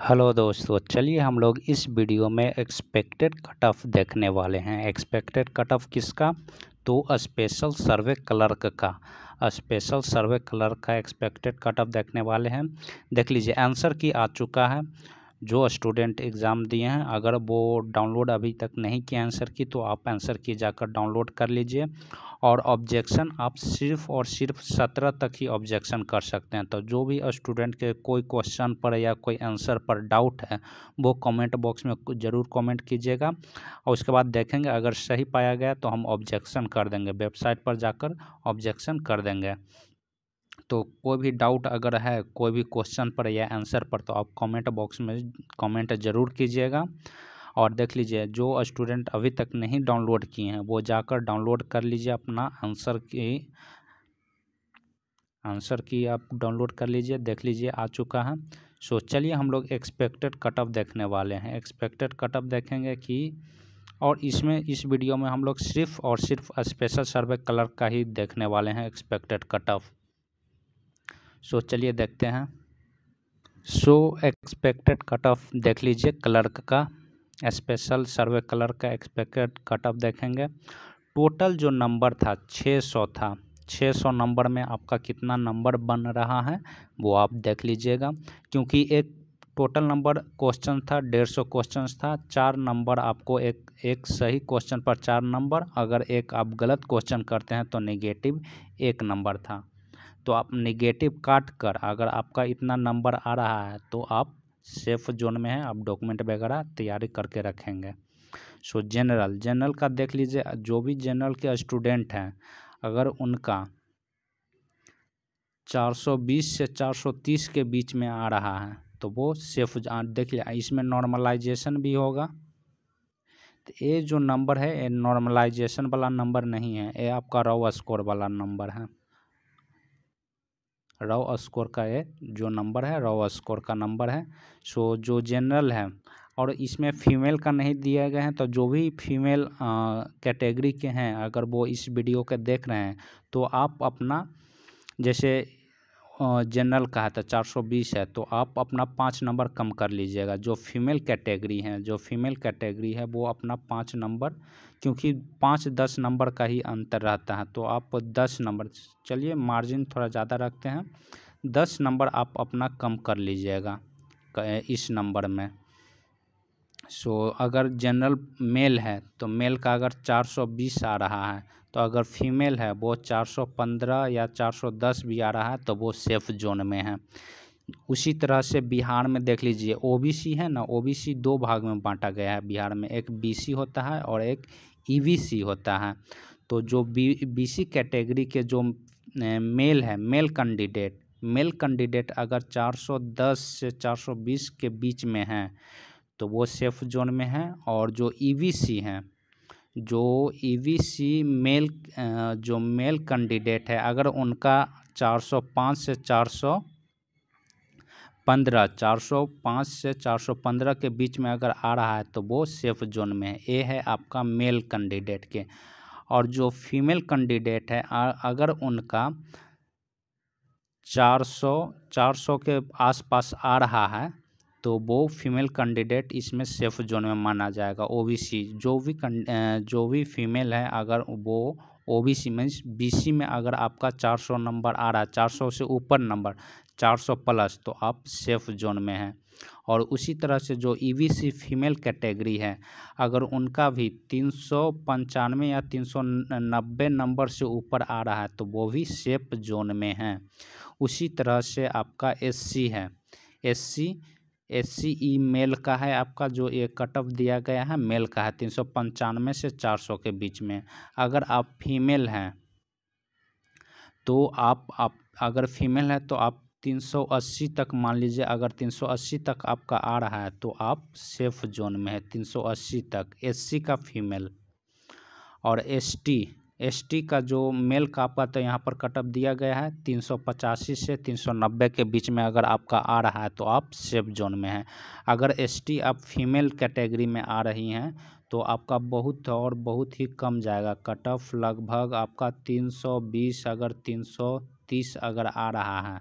hello दोस्तों तो चलिए हम लोग इस वीडियो में एक्सपेक्टेड कट ऑफ देखने वाले हैं एक्सपेक्टेड कट ऑफ किसका तो स्पेशल सर्वे क्लर्क का स्पेशल सर्वे क्लर्क का एक्सपेक्टेड कट ऑफ देखने वाले हैं देख लीजिए आंसर की आ चुका है जो स्टूडेंट एग्ज़ाम दिए हैं अगर वो डाउनलोड अभी तक नहीं किए आंसर की तो आप आंसर की जाकर डाउनलोड कर लीजिए और ऑब्जेक्शन आप सिर्फ और सिर्फ सत्रह तक ही ऑब्जेक्शन कर सकते हैं तो जो भी स्टूडेंट के कोई क्वेश्चन पर या कोई आंसर पर डाउट है वो कमेंट बॉक्स में ज़रूर कमेंट कीजिएगा और उसके बाद देखेंगे अगर सही पाया गया तो हम ऑब्जेक्शन कर देंगे वेबसाइट पर जाकर ऑब्जेक्शन कर देंगे तो कोई भी डाउट अगर है कोई भी क्वेश्चन पर या आंसर पर तो आप कमेंट बॉक्स में कमेंट ज़रूर कीजिएगा और देख लीजिए जो स्टूडेंट अभी तक नहीं डाउनलोड किए हैं वो जाकर डाउनलोड कर लीजिए अपना आंसर की आंसर की आप डाउनलोड कर लीजिए देख लीजिए आ चुका है सो चलिए हम लोग एक्सपेक्टेड कटअप देखने वाले हैं एक्सपेक्टेड कटअप देखेंगे कि और इसमें इस वीडियो में हम लोग सिर्फ और सिर्फ स्पेशल सर्वे कलर का ही देखने वाले हैं एक्सपेक्टेड कटअप सो so, चलिए देखते हैं सो एक्सपेक्टेड कट ऑफ देख लीजिए क्लर्क का स्पेशल सर्वे क्लर्क का एक्सपेक्टेड कट ऑफ देखेंगे टोटल जो नंबर था 600 था 600 नंबर में आपका कितना नंबर बन रहा है वो आप देख लीजिएगा क्योंकि एक टोटल नंबर क्वेश्चन था डेढ़ सौ क्वेश्चन था चार नंबर आपको एक एक सही क्वेश्चन पर चार नंबर अगर एक आप गलत क्वेश्चन करते हैं तो नेगेटिव एक नंबर था तो आप नेगेटिव काट कर अगर आपका इतना नंबर आ रहा है तो आप सेफ जोन में है आप डॉक्यूमेंट वगैरह तैयारी करके रखेंगे सो जनरल जनरल का देख लीजिए जो भी जनरल के स्टूडेंट हैं अगर उनका 420 से 430 के बीच में आ रहा है तो वो सेफ देख लिया इसमें नॉर्मलाइजेशन भी होगा तो ये जो नंबर है ये नॉर्मलाइजेशन वाला नंबर नहीं है ये आपका रॉ स्कोर वाला नंबर है रॉ स्कोर का ये जो नंबर है रॉ स्कोर का नंबर है सो जो जनरल है और इसमें फीमेल का नहीं दिया गया है तो जो भी फीमेल कैटेगरी के हैं अगर वो इस वीडियो के देख रहे हैं तो आप अपना जैसे जनरल का है तो चार सौ बीस है तो आप अपना पाँच नंबर कम कर लीजिएगा जो फीमेल कैटेगरी हैं जो फीमेल कैटेगरी है वो अपना पाँच नंबर क्योंकि पाँच दस नंबर का ही अंतर रहता है तो आप दस नंबर चलिए मार्जिन थोड़ा ज़्यादा रखते हैं दस नंबर आप अपना कम कर लीजिएगा इस नंबर में सो अगर जनरल मेल है तो मेल का अगर 420 आ रहा है तो अगर फीमेल है वो 415 या 410 भी आ रहा है तो वो सेफ जोन में है उसी तरह से बिहार में देख लीजिए ओबीसी है ना ओबीसी दो भाग में बांटा गया है बिहार में एक बीसी होता है और एक ईवीसी e होता है तो जो बी बीसी कैटेगरी के जो मेल है मेल कैंडिडेट मेल कैंडिडेट अगर 410 से 420 के बीच में हैं तो वो सेफ जोन में हैं और जो ईवीसी e हैं जो ईवीसी e मेल जो मेल कैंडिडेट है अगर उनका 405 से 400 पंद्रह चार सौ पाँच से चार सौ पंद्रह के बीच में अगर आ रहा है तो वो सेफ जोन में है ये है आपका मेल कैंडिडेट के और जो फीमेल कैंडिडेट है अगर उनका चार सौ चार सौ के आसपास आ रहा है तो वो फीमेल कैंडिडेट इसमें सेफ जोन में माना जाएगा ओबीसी जो भी जो भी फीमेल है अगर वो O B C means B C में अगर आपका 400 नंबर आ रहा है सौ से ऊपर नंबर 400 प्लस तो आप सेफ जोन में हैं और उसी तरह से जो ईवीसी e फीमेल कैटेगरी है अगर उनका भी तीन सौ पंचानवे या तीन सौ नब्बे नंबर से ऊपर आ रहा है तो वो भी सेफ जोन में हैं उसी तरह से आपका एससी है एससी एस ई मेल का है आपका जो ये कट ऑफ दिया गया है मेल का है तीन सौ पंचानवे से चार सौ के बीच में अगर आप फीमेल हैं तो आप आप अगर फीमेल है तो आप 380 तक मान लीजिए अगर 380 तक आपका आ रहा है तो आप सेफ जोन में है 380 तक एससी का फीमेल और एसटी एसटी का जो मेल का आपका तो यहाँ पर कटअप दिया गया है पचासी से 390 के बीच में अगर आपका आ रहा है तो आप सेफ जोन में हैं अगर एसटी आप फीमेल कैटेगरी में आ रही हैं तो आपका बहुत और बहुत ही कम जाएगा कटअप लगभग आपका 320 अगर 330 अगर आ रहा है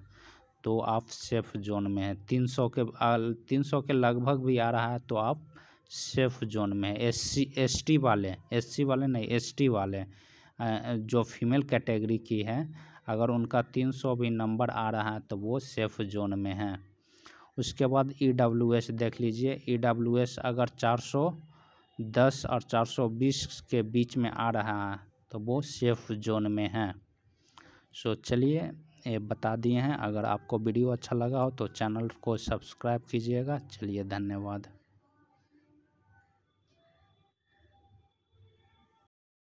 तो आप सेफ जोन में हैं तीन सौ के तीन सौ के लगभग भी आ रहा है तो आप सेफ जोन में हैं एस सी एस टी वाले एस सी वाले नहीं एस टी वाले जो फीमेल कैटेगरी की है अगर उनका तीन सौ भी नंबर आ रहा है तो वो सेफ जोन में हैं उसके बाद ई डब्ल्यू एस देख लीजिए ई डब्ल्यू एस अगर चार सौ दस और चार सौ बीस के बीच में आ रहा है तो वो सेफ जोन में है सो चलिए ये बता दिए हैं अगर आपको वीडियो अच्छा लगा हो तो चैनल को सब्सक्राइब कीजिएगा चलिए धन्यवाद